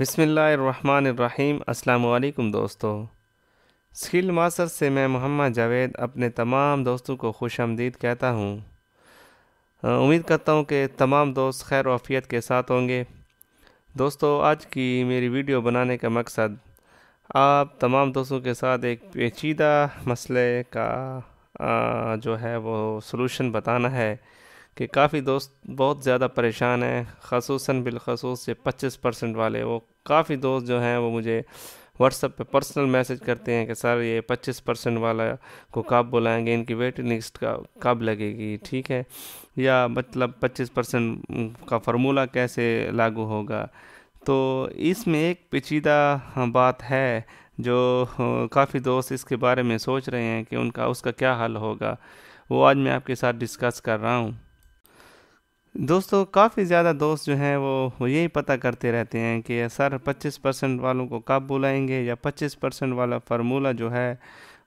बसमीम् अल्लाम दोस्तों skill master से मैं मोहम्मद जावेद अपने तमाम दोस्तों को खुश आमदीद कहता हूँ उम्मीद करता हूँ कि तमाम दोस्त खैर वफ़ीत के साथ होंगे दोस्तों आज की मेरी वीडियो बनाने का मकसद आप तमाम दोस्तों के साथ एक पेचीदा मसले का आ, जो है वो सलूशन बताना है कि काफ़ी दोस्त बहुत ज़्यादा परेशान हैं खसूस बिलखसूस ये पच्चीस परसेंट वाले वो काफ़ी दोस्त जो हैं वो मुझे व्हाट्सअप पे पर्सनल मैसेज करते हैं कि सर ये पच्चीस परसेंट वाला को कब बुलाएंगे इनकी वेटिंग लिस्ट का कब लगेगी ठीक है या मतलब पच्चीस परसेंट का फार्मूला कैसे लागू होगा तो इसमें एक पेचीदा बात है जो काफ़ी दोस्त इसके बारे में सोच रहे हैं कि उनका उसका क्या हल होगा वो आज मैं आपके साथ डिस्कस कर रहा हूँ दोस्तों काफ़ी ज़्यादा दोस्त जो हैं वो यही पता करते रहते हैं कि सर 25 परसेंट वालों को कब बुलाएंगे या 25 परसेंट वाला फार्मूला जो है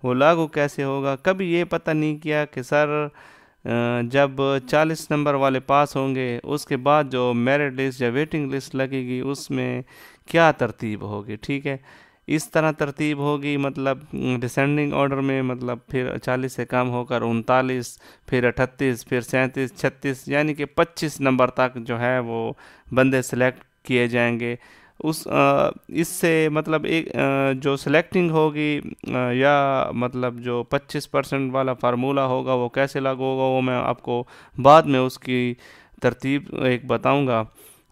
वो लागू कैसे होगा कभी ये पता नहीं किया कि सर जब 40 नंबर वाले पास होंगे उसके बाद जो मेरिट लिस्ट या वेटिंग लिस्ट लगेगी उसमें क्या तरतीब होगी ठीक है इस तरह तरतीब होगी मतलब डिसेंडिंग ऑर्डर में मतलब फिर चालीस से कम होकर उनतालीस फिर अठतीस फिर सैंतीस छत्तीस यानी कि पच्चीस नंबर तक जो है वो बंदे सेलेक्ट किए जाएंगे उस इससे मतलब एक जो सिलेक्टिंग होगी या मतलब जो 25 परसेंट वाला फार्मूला होगा वो कैसे लागू होगा वो मैं आपको बाद में उसकी तरतीब एक बताऊंगा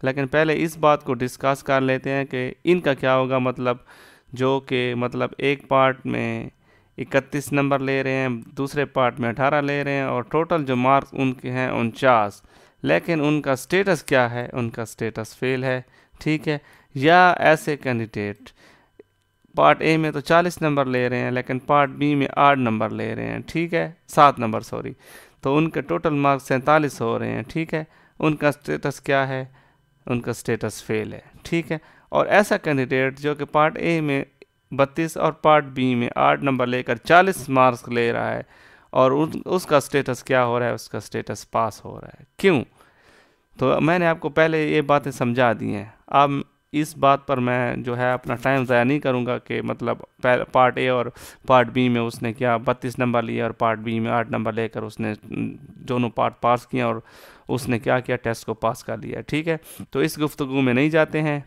लेकिन पहले इस बात को डिस्कस कर लेते हैं कि इनका क्या होगा मतलब जो कि मतलब एक पार्ट में इकतीस नंबर ले रहे हैं दूसरे पार्ट में अठारह ले रहे हैं और टोटल जो मार्क्स उनके हैं उनचास लेकिन उनका स्टेटस क्या है उनका स्टेटस फेल है ठीक है या ऐसे कैंडिडेट पार्ट ए में तो 40 नंबर ले रहे हैं लेकिन पार्ट बी में आठ नंबर ले रहे हैं ठीक है सात नंबर सॉरी तो उनके टोटल मार्क्स सैंतालीस हो रहे हैं ठीक है उनका स्टेटस क्या है उनका स्टेटस फेल है ठीक है और ऐसा कैंडिडेट जो कि पार्ट ए में बत्तीस और पार्ट बी में आठ नंबर लेकर चालीस मार्क्स ले रहा है और उन उसका स्टेटस क्या हो रहा है उसका स्टेटस पास हो रहा है क्यों तो मैंने आपको पहले ये बातें समझा दी हैं अब इस बात पर मैं जो है अपना टाइम ज़ाया नहीं करूँगा कि मतलब पार्ट ए और पार्ट बी में उसने क्या बत्तीस नंबर लिए और पार्ट बी में आठ नंबर लेकर उसने दोनों पार्ट पास किए और उसने क्या किया टेस्ट को पास कर लिया ठीक है तो इस गुफ्तु में नहीं जाते हैं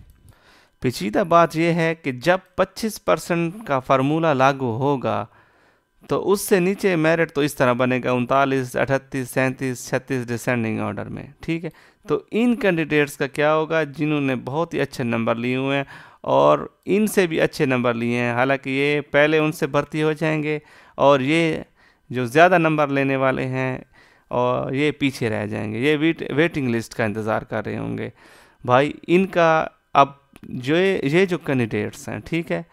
पेचीदा बात यह है कि जब 25 परसेंट का फार्मूला लागू होगा तो उससे नीचे मेरिट तो इस तरह बनेगा उनतालीस अठतीस सैंतीस छत्तीस डिसेंडिंग ऑर्डर में ठीक है तो इन कैंडिडेट्स का क्या होगा जिन्होंने बहुत ही अच्छे नंबर लिए हुए हैं और इनसे भी अच्छे नंबर लिए हैं हालांकि ये पहले उनसे भर्ती हो जाएंगे और ये जो ज़्यादा नंबर लेने वाले हैं और ये पीछे रह जाएंगे ये वेट वेटिंग लिस्ट का इंतज़ार कर रहे होंगे भाई इनका अब जो ये जो कैंडिडेट्स हैं ठीक है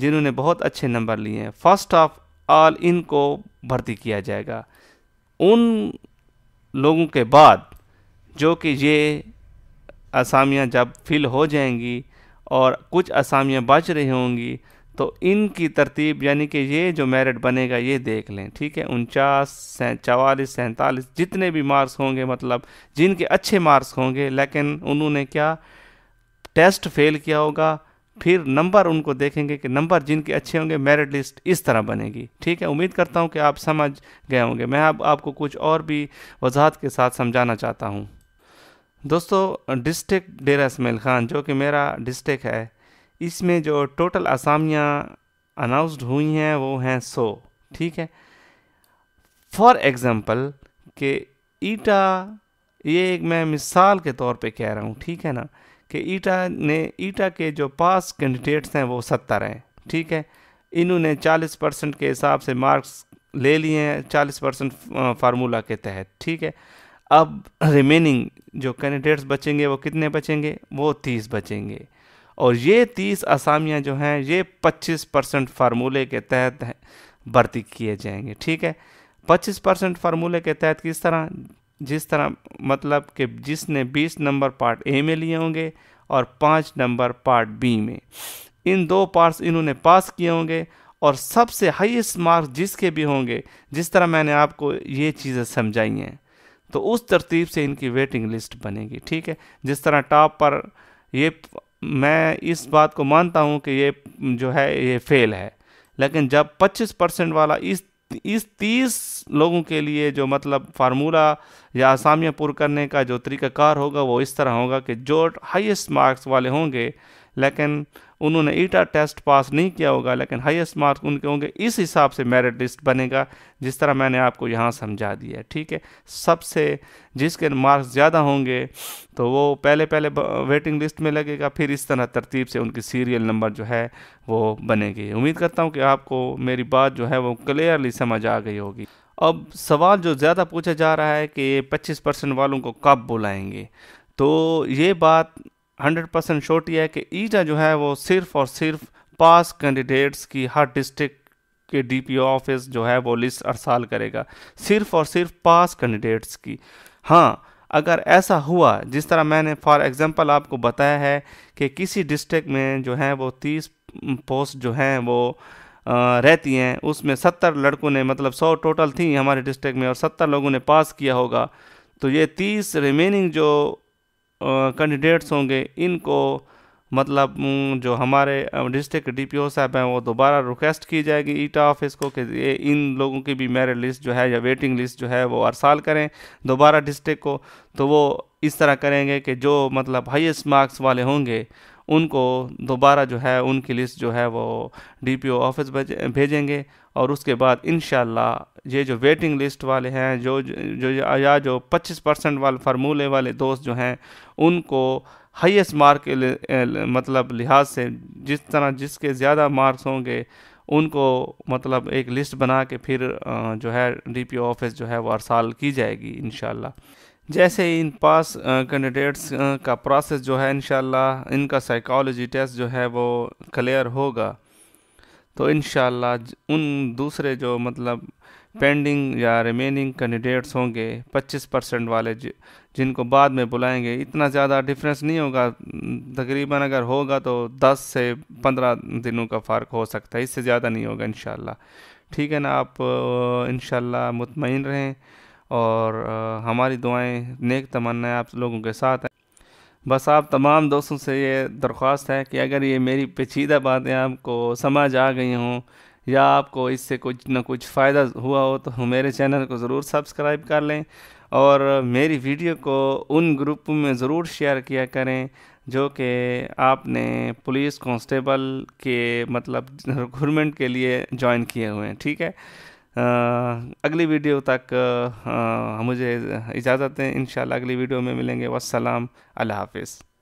जिन्होंने बहुत अच्छे नंबर लिए हैं फर्स्ट ऑफ ऑल इनको भर्ती किया जाएगा उन लोगों के बाद जो कि ये असामियाँ जब फिल हो जाएंगी और कुछ असामियाँ बच रही होंगी तो इनकी तरतीब यानी कि ये जो मेरिट बनेगा ये देख लें ठीक है उनचास चवालीस सैंतालीस जितने भी मार्क्स होंगे मतलब जिनके अच्छे मार्क्स होंगे लेकिन उन्होंने क्या टेस्ट फेल किया होगा फिर नंबर उनको देखेंगे कि नंबर जिनके अच्छे होंगे मेरिट लिस्ट इस तरह बनेगी ठीक है उम्मीद करता हूँ कि आप समझ गए होंगे मैं अब आपको कुछ और भी वजाहत के साथ समझाना चाहता हूँ दोस्तों डिस्ट्रिक्ट डेरा इसमेल ख़ान जो कि मेरा डिस्ट्रिक्ट है इसमें जो टोटल असामियाँ अनाउंसड हुई हैं वो हैं सौ ठीक है फॉर एग्ज़ाम्पल कि ईटा ये एक मैं मिसाल के तौर पे कह रहा हूँ ठीक है ना कि ईटा ने ईटा के जो पास कैंडिडेट्स हैं वो सत्तर हैं ठीक है इन्होंने चालीस परसेंट के हिसाब से मार्क्स ले लिए हैं चालीस परसेंट फार्मूला के तहत ठीक है अब रिमेनिंग जो कैंडिडेट्स बचेंगे वो कितने बचेंगे वो तीस बचेंगे और ये तीस असामियाँ जो हैं ये पच्चीस परसेंट फार्मूले के तहत भर्ती किए जाएंगे ठीक है पच्चीस परसेंट फार्मूले के तहत किस तरह जिस तरह मतलब कि जिसने बीस नंबर पार्ट ए में लिए होंगे और पाँच नंबर पार्ट बी में इन दो पार्ट्स इन्होंने पास किए होंगे और सबसे हाईएस्ट मार्क्स जिसके भी होंगे जिस तरह मैंने आपको ये चीज़ें समझाई हैं तो उस तरतीब से इनकी वेटिंग लिस्ट बनेगी ठीक है जिस तरह टॉप पर ये मैं इस बात को मानता हूँ कि ये जो है ये फेल है लेकिन जब 25 परसेंट वाला इस इस तीस लोगों के लिए जो मतलब फार्मूला या आसामियाँ पुर करने का जो तरीकाकार होगा वो इस तरह होगा कि जो हाईएस्ट मार्क्स वाले होंगे लेकिन उन्होंने ईटा टेस्ट पास नहीं किया होगा लेकिन हाईएस्ट मार्क्स उनके होंगे इस हिसाब से मेरिट लिस्ट बनेगा जिस तरह मैंने आपको यहाँ समझा दिया है ठीक है सबसे जिसके मार्क्स ज़्यादा होंगे तो वो पहले पहले वेटिंग लिस्ट में लगेगा फिर इस तरह तरतीब से उनकी सीरियल नंबर जो है वो बनेगी उम्मीद करता हूँ कि आपको मेरी बात जो है वो क्लियरली समझ आ गई होगी अब सवाल जो ज़्यादा पूछा जा रहा है कि पच्चीस परसेंट वालों को कब बुलाएंगे तो ये बात हंड्रेड परसेंट श्योरिटी है कि ईटा जो है वो सिर्फ और सिर्फ पास कैंडिडेट्स की हर डिस्ट्रिक्ट के डीपीओ ऑफिस जो है वो लिस्ट अरसाल करेगा सिर्फ और सिर्फ पास कैंडिडेट्स की हाँ अगर ऐसा हुआ जिस तरह मैंने फॉर एग्ज़ाम्पल आपको बताया है कि किसी डिस्ट्रिक्ट में जो है वो तीस पोस्ट जो हैं वो रहती हैं उसमें सत्तर लड़कों ने मतलब सौ टोटल थी हमारे डिस्ट्रिक्ट में और सत्तर लोगों ने पास किया होगा तो ये तीस रिमेनिंग जो कैंडिडेट्स होंगे इनको मतलब जो हमारे डिस्ट्रिक्ट डी पी ओ साहब हैं वो दोबारा रिक्वेस्ट की जाएगी ईटा e ऑफिस को कि ये इन लोगों की भी मेरिट लिस्ट जो है या वेटिंग लिस्ट जो है वो हर साल करें दोबारा डिस्ट्रिक्ट को तो वो इस तरह करेंगे कि जो मतलब हाईएस्ट मार्क्स वाले होंगे उनको दोबारा जो है उनकी लिस्ट जो है वो डीपीओ ऑफिस भेजेंगे और उसके बाद इन ये जो वेटिंग लिस्ट वाले हैं जो जो या जो 25 परसेंट वाले फार्मूले वाले दोस्त जो हैं उनको हाईएस्ट मार्क के मतलब लिहाज से जिस तरह जिसके ज़्यादा मार्क्स होंगे उनको मतलब एक लिस्ट बना के फिर जो है डीपीओ ऑफिस जो है वो हर साल की जाएगी इन जैसे ही इन पास कैंडिडेट्स का प्रोसेस जो है इनशाला इनका साइकोलॉजी टेस्ट जो है वो क्लियर होगा तो इन उन दूसरे जो मतलब पेंडिंग या रिमेनिंग कैंडिडेट्स होंगे 25 परसेंट वाले जिनको बाद में बुलाएंगे इतना ज़्यादा डिफरेंस नहीं होगा तकरीबन अगर होगा तो 10 से 15 दिनों का फ़र्क हो सकता है इससे ज़्यादा नहीं होगा इन ठीक है ना आप इन मतमिन रहें और हमारी दुआएं नेक तमन्नाएं आप लोगों के साथ हैं बस आप तमाम दोस्तों से ये दरख्वास्त है कि अगर ये मेरी पेचीदा बातें आपको समझ आ गई हों या आपको इससे कुछ ना कुछ फ़ायदा हुआ हो तो मेरे चैनल को ज़रूर सब्सक्राइब कर लें और मेरी वीडियो को उन ग्रुप में ज़रूर शेयर किया करें जो कि आपने पुलिस कांस्टेबल के मतलब रिक्रूटमेंट के लिए ज्वाइन किए हुए हैं ठीक है अगली वीडियो तक मुझे इजाज़त दें इन अगली वीडियो में मिलेंगे वसलाम अल्लाह हाफिज़